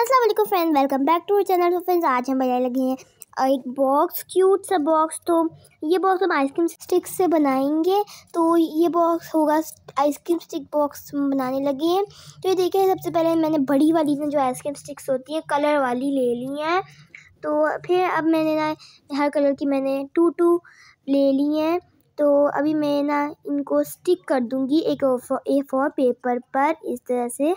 Aslam friend welcome back to channel तो friends आज हम बनाने लगे हैं एक बॉक्स क्यूट सा बॉक्स तो ये बॉक्स हम आइसक्रीम स्टिक से बनाएंगे तो ये बॉक्स होगा आइसक्रीम स्टिक बॉक्स बनाने लगे हैं तो ये देखें सबसे पहले मैंने बड़ी वाली जो आइसक्रीम स्टिक्स होती हैं कलर वाली ले ली हैं तो फिर अब मैंने ना हर कलर की मैंने टू टू ले ली हैं तो अभी मैं ना इनको स्टिक कर दूँगी एक ए फोर पेपर पर इस तरह से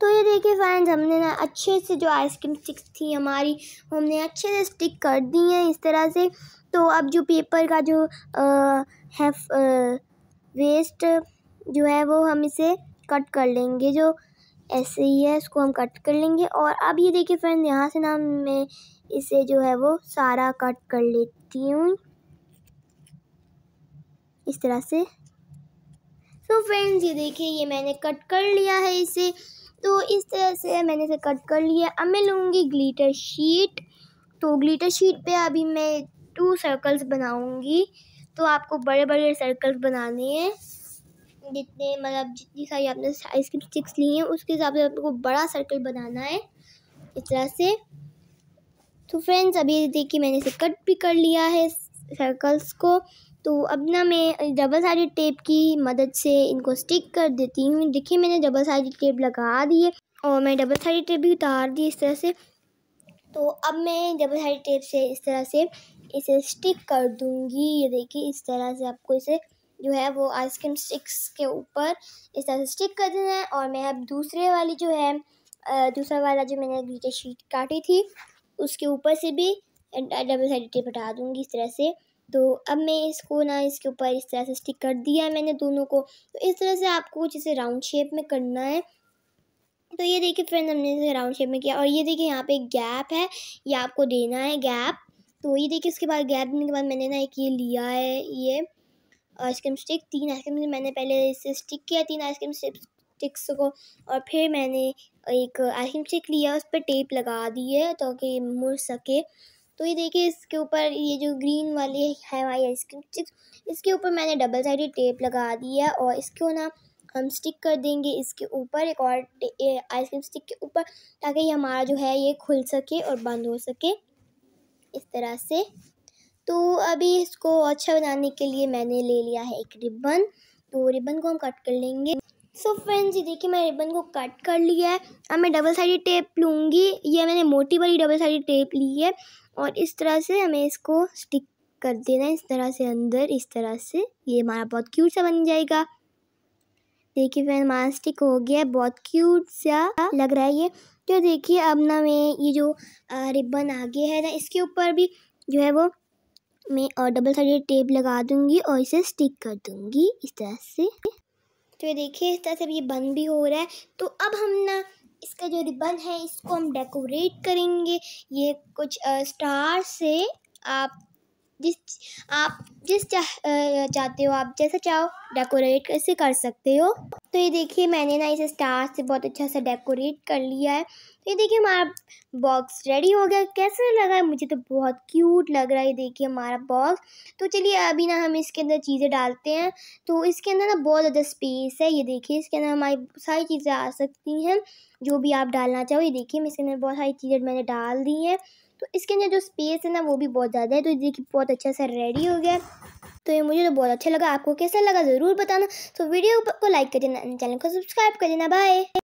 तो ये देखिए फ्रेंड्स हमने ना अच्छे से जो आइसक्रीम स्टिक्स थी हमारी हमने अच्छे से स्टिक कर दी हैं इस तरह से तो अब जो पेपर का जो आ, है आ, वेस्ट जो है वो हम इसे कट कर लेंगे जो ऐसे ही है इसको हम कट कर लेंगे और अब ये देखिए फ्रेंड यहाँ से ना मैं इसे जो है वो सारा कट कर लेती हूँ इस तरह से तो so फ्रेंड्स ये देखिए ये मैंने कट कर लिया है इसे तो इस तरह से मैंने इसे कट कर लिया अब मैं लूँगी ग्लीटर शीट तो ग्लीटर शीट पे अभी मैं टू सर्कल्स बनाऊँगी तो आपको बड़े बड़े सर्कल्स बनाने हैं जितने मतलब जितनी सारी आपने आइसक्रीम स्टिक्स ली हैं उसके हिसाब से आपको बड़ा सर्कल बनाना है इस तरह से तो फ्रेंड्स अभी देखिए मैंने इसे कट भी कर लिया है सर्कल्स को तो अब ना मैं डबल साइड टेप की मदद से इनको स्टिक कर देती हूँ देखिए मैंने डबल साइड टेप लगा दी है और मैं डबल साइड टेप भी उतार दी इस तरह से तो अब मैं डबल साइड टेप से इस तरह से इसे स्टिक कर दूँगी ये देखिए इस तरह से आपको इसे जो है वो आइसक्रीम स्टिक्स के ऊपर इस तरह से स्टिक कर देना है और मैं अब दूसरे वाली जो है दूसरा वाला जो मैंने ग्रीटर शीट काटी थी उसके ऊपर से भी डबल साइड टेप हटा दूँगी इस तरह से तो अब मैं इसको ना इसके ऊपर इस तरह से स्टिक कर दिया है मैंने दोनों को तो इस तरह से आपको कुछ इसे राउंड शेप में करना है तो ये देखिए फ्रेंड हमने इसे राउंड शेप में किया और ये देखिए यहाँ पे एक गैप है ये आपको देना है गैप तो ये देखिए उसके बाद गैप देने के बाद मैंने ना एक ये लिया है ये आइसक्रीम स्टिक तीन आइसक्रीम मैंने पहले इसे स्टिक किया तीन आइसक्रीम स्टिक्स को और फिर मैंने एक आइसक्रीम स्टिक लिया उस पर टेप लगा दी है ताकि मुड़ सके तो ये देखिए इसके ऊपर ये जो ग्रीन वाली है हमारी आइसक्रीम चिप्स इसके ऊपर मैंने डबल साइडेड टेप लगा दी है और इसको ना हम स्टिक कर देंगे इसके ऊपर एक और आइसक्रीम स्टिक के ऊपर ताकि ये हमारा जो है ये खुल सके और बंद हो सके इस तरह से तो अभी इसको अच्छा बनाने के लिए मैंने ले लिया है एक रिबन तो रिबन को हम कट कर लेंगे सो फ्रेंड्स ये देखिए मैं रिबन को कट कर लिया है अब मैं डबल साइडेड टेप लूँगी ये मैंने मोटी वाली डबल साइडेड टेप ली है और इस तरह से हमें इसको स्टिक कर देना इस तरह से अंदर इस तरह से ये हमारा बहुत क्यूट सा बन जाएगा देखिए फिर हमारा स्टिक हो गया है बहुत क्यूट सा लग रहा है ये तो देखिए अब ना मैं ये जो रिबन आगे है ना इसके ऊपर भी जो है वो मैं और डबल साइडेड टेप लगा दूंगी और इसे स्टिक कर दूंगी इस तरह से तो ये देखिए इस तरह से अब ये बंद भी हो रहा है तो अब हम ना इसका जो रिबन है इसको हम डेकोरेट करेंगे ये कुछ स्टार से आप जिस आप जिस चाह चाहते हो आप जैसा चाहो डेकोरेट कैसे कर सकते हो तो ये देखिए मैंने ना इसे स्टार से बहुत अच्छा सा डेकोरेट कर लिया है तो ये देखिए हमारा बॉक्स रेडी हो गया कैसा लगा है मुझे तो बहुत क्यूट लग रहा है ये देखिए हमारा बॉक्स तो चलिए अभी ना हम इसके अंदर चीज़ें डालते हैं तो इसके अंदर ना बहुत ज़्यादा स्पेस है ये देखिए इसके अंदर हमारी सारी चीज़ें आ सकती हैं जो भी आप डालना चाहो ये देखिए मैं इसके अंदर बहुत सारी चीज़ें मैंने डाल दी हैं तो इसके अंदर जो स्पेस है ना वो भी बहुत ज़्यादा है तो देखिए बहुत अच्छा सा रेडी हो गया तो ये मुझे तो बहुत अच्छा लगा आपको कैसा लगा ज़रूर बताना तो वीडियो को लाइक कर देना चैनल को सब्सक्राइब कर देना बाय